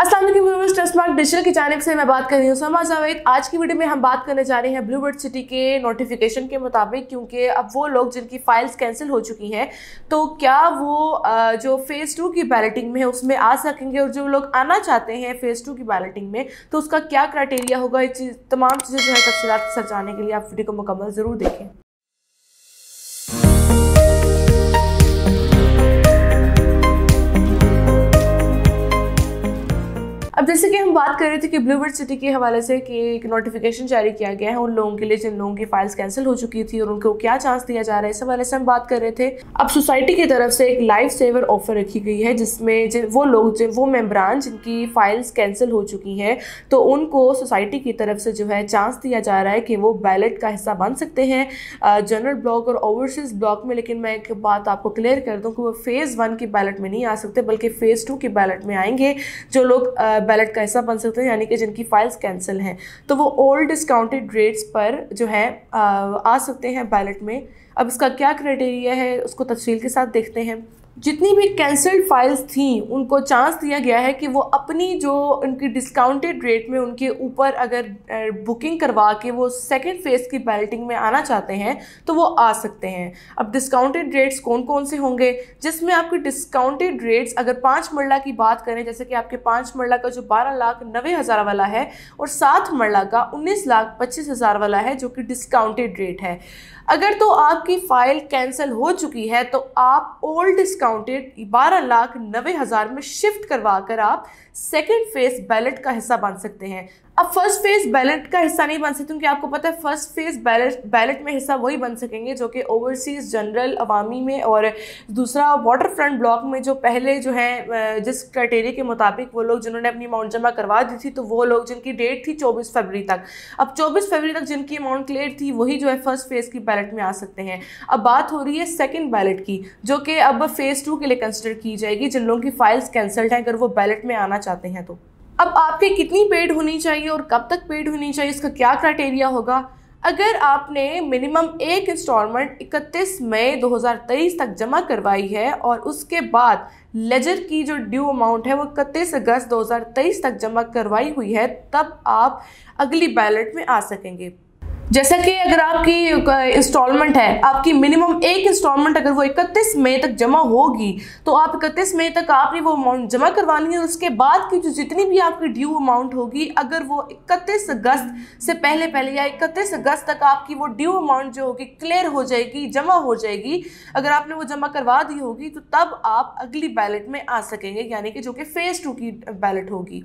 अस्सलाम डिजिटल की जानब से मैं बात कर रही हूँ समा जावेद आज की वीडियो में हम बात करने जा रहे हैं ब्लूबर्ड सिटी के नोटिफिकेशन के मुताबिक क्योंकि अब वो लोग जिनकी फ़ाइल्स कैंसिल हो चुकी हैं तो क्या वो जो फ़ेज़ टू की बैलेटिंग में है उसमें आ सकेंगे और जो लोग आना चाहते हैं फ़ेज़ टू की बैलेटिंग में तो उसका क्या क्राइटेरिया होगा इस चीज़ तमाम चीज़ें जो है तफसीत सजाने के लिए आप वीडियो को मुकम्मल ज़रूर देखें हम बात कर रहे थे कि ब्लूवर्ड सिटी के हवाले से कि एक नोटिफिकेशन जारी किया गया है उन लोगों के लिए जिन लोगों की फाइल्स कैंसिल हो चुकी थी और उनको क्या चांस दिया जा रहा है इस हवाले से हम बात कर रहे थे अब सोसाइटी की तरफ से एक लाइफ सेवर ऑफर रखी गई है जिसमें जिन वो लोग जिन वो मेम्बरान जिनकी फाइल्स कैंसिल हो चुकी हैं तो उनको सोसाइटी की तरफ से जो है चांस दिया जा रहा है कि वो बैलेट का हिस्सा बन सकते हैं जनरल ब्लॉक और ओवरसीज ब्लॉक में लेकिन मैं एक बात आपको क्लियर कर दूँ कि वो फेज़ वन की बैलेट में नहीं आ सकते बल्कि फ़ेज़ टू की बैलेट में आएंगे जो लोग बैलेट का हिस्सा हिस्सा बन सकते हैं यानी कि जिनकी फ़ाइल्स कैंसिल हैं तो वो ओल्ड डिस्काउंटेड रेट्स पर जो है आ, आ सकते हैं बैलेट में अब इसका क्या क्राइटेरिया है उसको तफसील के साथ देखते हैं जितनी भी कैंसल्ड फाइल्स थी उनको चांस दिया गया है कि वो अपनी जो उनकी डिस्काउंटेड रेट में उनके ऊपर अगर बुकिंग करवा के वो सेकेंड फेज़ की बेल्टिंग में आना चाहते हैं तो वो आ सकते हैं अब डिस्काउंटेड रेट्स कौन कौन से होंगे जिसमें आपके डिस्काउंटेड रेट्स अगर पाँच मरला की बात करें जैसे कि आपके पाँच मरला का जो बारह लाख नबे हज़ार वाला है और सात मरला का उन्नीस लाख पच्चीस हज़ार वाला है जो कि डिस्काउंटेड रेट है अगर तो आपकी फ़ाइल कैंसिल हो चुकी है तो आप ओल्ड डिस्काउंट काउंटेड बारह लाख नबे हज़ार में शिफ्ट करवा कर आप सेकेंड फेज बैलेट का हिस्सा बन सकते हैं अब फर्स्ट फेज बैलेट का हिस्सा नहीं बन सकते क्योंकि आपको पता है फर्स्ट फेज बैलेट बैलेट में हिस्सा वही बन सकेंगे जो कि ओवरसीज़ जनरल अवामी में और दूसरा वाटर फ्रंट ब्लॉक में जो पहले जो है जिस क्राइटेरिया के मुताबिक वो लोग जिन्होंने अपनी अमाउंट जमा करवा दी थी तो वो लोग जिनकी डेट थी चौबीस फरवरी तक अब चौबीस फरवरी तक जिनकी अमाउंट क्लियर थी वही जो है फर्स्ट फेज़ की बैलेट में आ सकते हैं अब बात हो रही है सेकेंड बैलेट की जो कि अब फेज़ टू के लिए कंसिडर की जाएगी जिन लोगों की फाइल्स कैंसल्ड हैं अगर वो बैलेट में आना चाहते हैं तो अब आपके कितनी पेड होनी चाहिए और कब तक पेड होनी चाहिए इसका क्या क्राइटेरिया होगा अगर आपने मिनिमम एक इंस्टॉलमेंट 31 मई 2023 तक जमा करवाई है और उसके बाद लेजर की जो ड्यू अमाउंट है वो इकतीस अगस्त 2023 तक जमा करवाई हुई है तब आप अगली बैलेट में आ सकेंगे जैसा कि अगर आपकी इंस्टॉलमेंट है आपकी मिनिमम एक इंस्टॉलमेंट अगर वो इकतीस मई तक जमा होगी तो आप इकतीस मई तक आपने वो अमाउंट जमा करवानी है उसके बाद की जो जितनी भी आपकी ड्यू अमाउंट होगी अगर वो इकतीस अगस्त से पहले पहले या इकतीस अगस्त तक आपकी वो ड्यू अमाउंट जो होगी क्लियर हो जाएगी जमा हो जाएगी अगर आपने वो जमा करवा दी होगी तो तब आप अगली बैलेट में आ सकेंगे यानी कि जो कि फेज़ टू की बैलेट होगी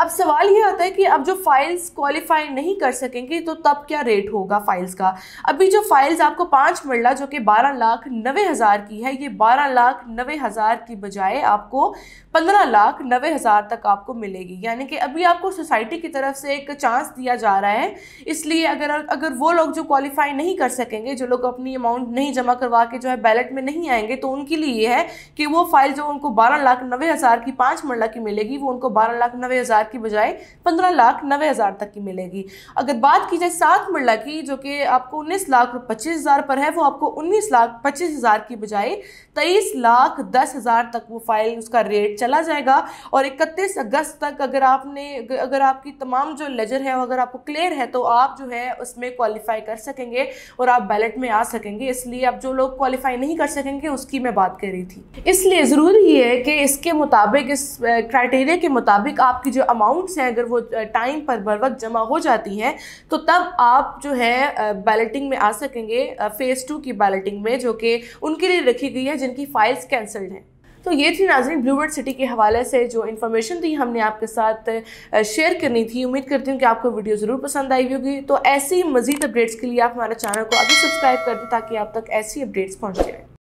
अब सवाल ये आता है कि अब जो फाइल्स क्वालिफाई नहीं कर सकेंगे तो तब क्या रेट होगा फाइल्स का अभी जो फाइल्स आपको पाँच मरला जो कि बारह लाख नबे हज़ार की है ये बारह लाख नबे हज़ार की बजाय आपको पंद्रह लाख नबे हज़ार तक आपको मिलेगी यानी कि अभी आपको सोसाइटी की तरफ से एक चांस दिया जा रहा है इसलिए अगर अगर वो लोग जो क्वालिफाई नहीं कर सकेंगे जो लोग अपनी अमाउंट नहीं जमा करवा के जो है बैलेट में नहीं आएंगे तो उनके लिए ये है कि वो फाइल जो उनको बारह लाख नबे हज़ार की पाँच मरला की मिलेगी वो उनको बारह लाख नबे हज़ार लाख की बजाय पंद्रह लाख नबे हज़ार तक की मिलेगी अगर बात की जाए सात मरला की जो कि आपको उन्नीस लाख पच्चीस हज़ार पर है वो आपको उन्नीस लाख पच्चीस हज़ार की बजाय तेईस लाख दस हज़ार तक वो फाइल उसका रेट चला जाएगा और इकतीस अगस्त तक अगर आपने अगर आपकी तमाम जो लेजर है अगर आपको क्लियर है तो आप जो है उसमें क्वालिफाई कर सकेंगे और आप बैलेट में आ सकेंगे इसलिए आप जो लोग क्वालिफाई नहीं कर सकेंगे उसकी मैं बात कर रही थी इसलिए ज़रूरी है कि इसके मुताबिक इस क्राइटेरिया के मुताबिक आपकी जो अमाउंट्स हैं अगर वो टाइम पर बर वक्त जमा हो जाती हैं तो तब आप जो है बैलेटिंग में आ सकेंगे फ़ेज़ टू की बैलेटिंग में जो कि उनके लिए रखी गई है जिनकी फ़ाइल्स कैंसल्ड हैं तो ये थी नाजरीन ब्लूवर्ड सिटी के हवाले से जो इन्फॉर्मेशन थी हमने आपके साथ शेयर करनी थी उम्मीद करती हूँ कि आपको वीडियो ज़रूर पसंद आई होगी तो ऐसी मजीद अपडेट्स के लिए आप हमारे चैनल को अभी सब्सक्राइब कर दें ताकि आप तक ऐसी अपडेट्स पहुँचते रहें